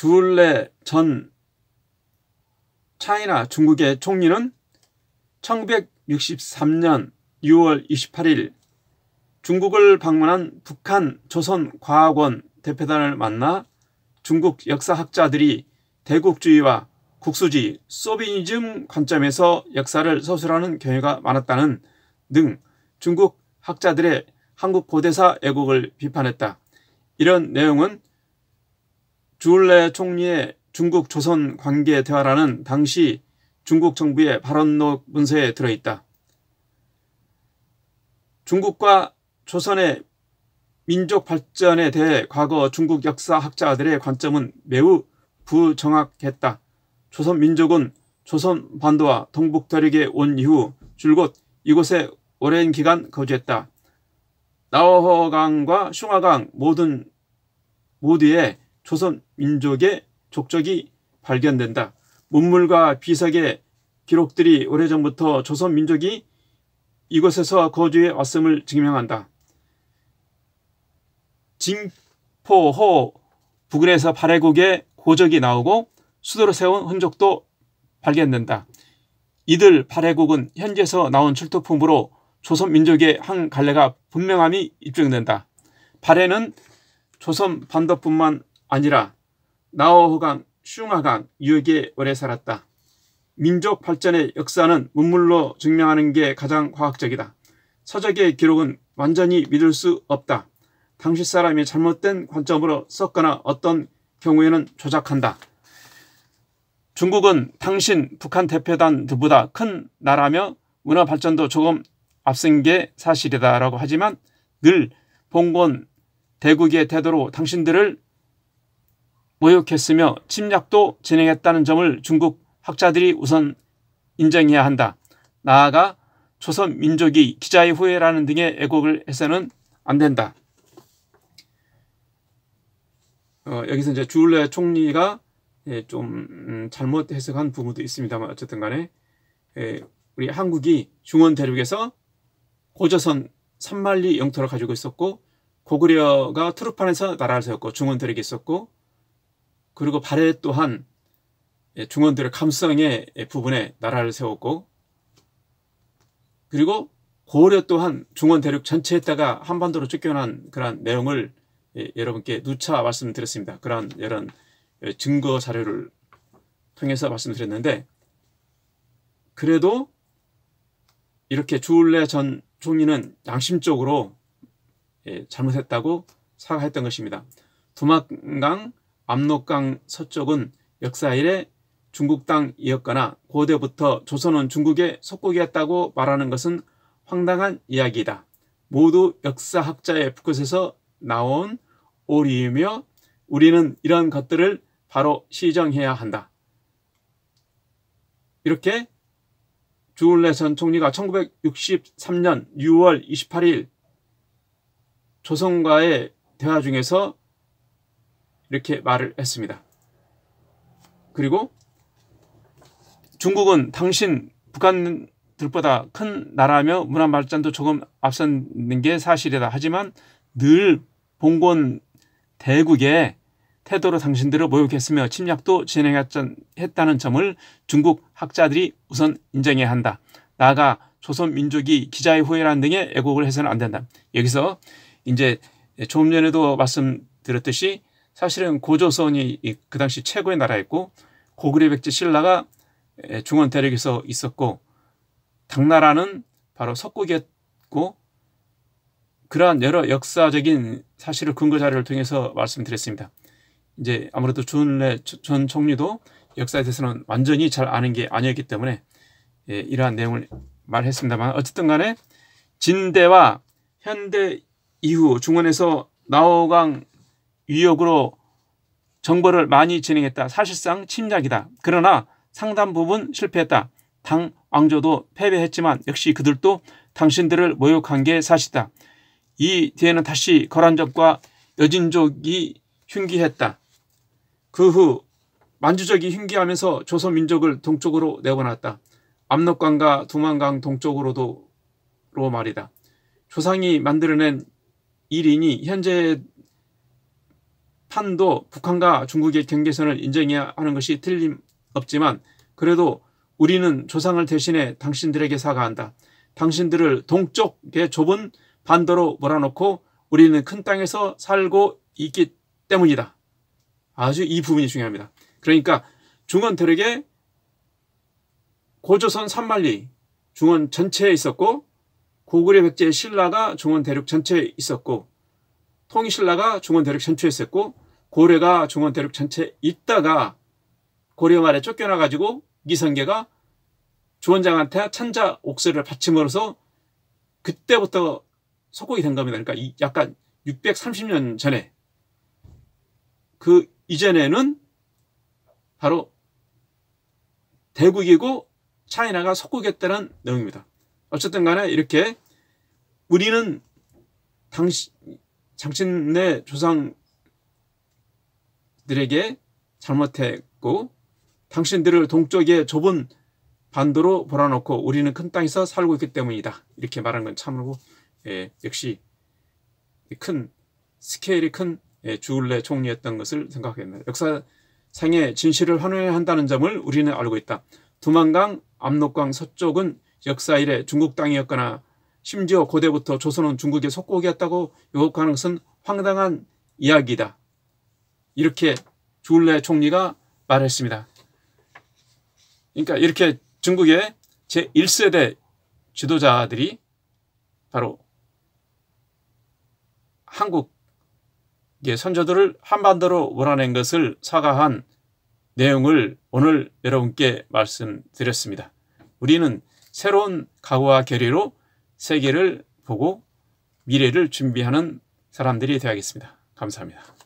주울레 전 차이나 중국의 총리는 1963년 6월 28일 중국을 방문한 북한 조선과학원 대표단을 만나 중국 역사학자들이 대국주의와 국수지 소비니즘 관점에서 역사를 서술하는 경위가 많았다는 등 중국 학자들의 한국 고대사 애국을 비판했다. 이런 내용은 주울레 총리의 중국 조선 관계 대화라는 당시 중국 정부의 발언록 문서에 들어있다. 중국과 조선의 민족 발전에 대해 과거 중국 역사학자들의 관점은 매우 부정확했다. 조선 민족은 조선 반도와 동북 대륙에 온 이후 줄곧 이곳에 오랜 기간 거주했다. 나오허강과 슝화강 모든 모두에 조선 민족의 족적이 발견된다. 문물과 비석의 기록들이 오래전부터 조선 민족이 이곳에서 거주해 왔음을 증명한다. 진포호 부근에서 발해국의 고적이 나오고 수도로 세운 흔적도 발견된다. 이들 발해국은 현지에서 나온 출토품으로 조선 민족의 한 갈래가 분명함이 입증된다. 발해는 조선 반도뿐만 아니라 나오호강, 슝하강 유역에 오래 살았다. 민족 발전의 역사는 문물로 증명하는 게 가장 과학적이다. 서적의 기록은 완전히 믿을 수 없다. 당시 사람이 잘못된 관점으로 썼거나 어떤 경우에는 조작한다. 중국은 당신 북한 대표단 등보다 큰 나라며 문화 발전도 조금 앞선 게 사실이다라고 하지만 늘 봉건 대국의 태도로 당신들을 모욕했으며 침략도 진행했다는 점을 중국 학자들이 우선 인정해야 한다. 나아가 조선 민족이 기자의 후예라는 등의 애국을 해서는 안 된다. 어, 여기서 이제 주울레 총리가 예, 좀 음, 잘못 해석한 부분도 있습니다만 어쨌든 간에 예, 우리 한국이 중원 대륙에서 고조선 산만리 영토를 가지고 있었고 고구려가 트루판에서 나라를 세웠고 중원 대륙에 있었고 그리고 발해 또한 예, 중원들의 감성의 예, 부분에 나라를 세웠고 그리고 고려 또한 중원 대륙 전체에다가 한반도로 쫓겨난 그런 내용을 예, 여러분께 누차 말씀드렸습니다. 그러 이런 증거 자료를 통해서 말씀드렸는데 그래도 이렇게 주울레 전 총리는 양심적으로 잘못했다고 사과했던 것입니다. 두막강 압록강 서쪽은 역사 일에 중국 땅이었거나 고대부터 조선은 중국의 속국이었다고 말하는 것은 황당한 이야기다. 이 모두 역사학자의 푸컷에서 나온 오리이며 우리는 이런 것들을 바로 시정해야 한다. 이렇게 주울레 전 총리가 1963년 6월 28일 조선과의 대화 중에서 이렇게 말을 했습니다. 그리고 중국은 당신 북한 들보다 큰 나라며 문화 발전도 조금 앞서는 게 사실이다. 하지만 늘 봉건 대국의 태도로 당신들을 모욕했으며 침략도 진행했다는 점을 중국 학자들이 우선 인정해야 한다. 나아가 조선 민족이 기자의 후예란 등의 애국을 해서는 안 된다. 여기서 이제 조금 전에도 말씀드렸듯이 사실은 고조선이 그 당시 최고의 나라였고 고구려 백제 신라가 중원 대륙에서 있었고 당나라는 바로 석국이었고 그러한 여러 역사적인 사실을 근거 자료를 통해서 말씀드렸습니다. 이제 아무래도 준례 전 총리도 역사에 대해서는 완전히 잘 아는 게 아니었기 때문에 예, 이러한 내용을 말했습니다만 어쨌든 간에 진대와 현대 이후 중원에서 나오강 위협으로 정보를 많이 진행했다. 사실상 침략이다. 그러나 상당 부분 실패했다. 당 왕조도 패배했지만 역시 그들도 당신들을 모욕한 게 사실이다. 이 뒤에는 다시 거란족과 여진족이 흉기했다. 그 후 만주족이 흉기하면서 조선민족을 동쪽으로 내보냈다. 압록강과 두만강 동쪽으로도 로 말이다. 조상이 만들어낸 일인이 현재 판도 북한과 중국의 경계선을 인정해야 하는 것이 틀림없지만 그래도 우리는 조상을 대신해 당신들에게 사과한다. 당신들을 동쪽의 좁은 반도로 몰아넣고 우리는 큰 땅에서 살고 있기 때문이다. 아주 이 부분이 중요합니다. 그러니까 중원 대륙에 고조선 산만리 중원 전체에 있었고 고구려 백제 의 신라가 중원 대륙 전체에 있었고 통일신라가 중원 대륙 전투있었고 고려가 중원 대륙 전체 있다가 고려 말에 쫓겨나 가지고 이성계가 주원장한테 찬자 옥세를 바침으로써 그때부터 속국이된 겁니다. 그러니까 약간 630년 전에 그 이전에는 바로 대국이고 차이나가 속국이었다는 내용입니다. 어쨌든 간에 이렇게 우리는 당시 장신의 조상들에게 잘못했고 당신들을 동쪽의 좁은 반도로 몰아넣고 우리는 큰 땅에서 살고 있기 때문이다. 이렇게 말한 건 참으로 예, 역시 큰 스케일이 큰 예, 주울레 총리였던 것을 생각했네요. 역사상의 진실을 환호해야 한다는 점을 우리는 알고 있다. 두만강, 압록강 서쪽은 역사 이래 중국 땅이었거나 심지어 고대부터 조선은 중국의속국이었다고 요혹하는 것은 황당한 이야기다. 이렇게 줄레 총리가 말했습니다. 그러니까 이렇게 중국의 제1세대 지도자들이 바로 한국의 선조들을 한반도로 몰아낸 것을 사과한 내용을 오늘 여러분께 말씀드렸습니다. 우리는 새로운 각오와 결의로 세계를 보고 미래를 준비하는 사람들이 되어야겠습니다. 감사합니다.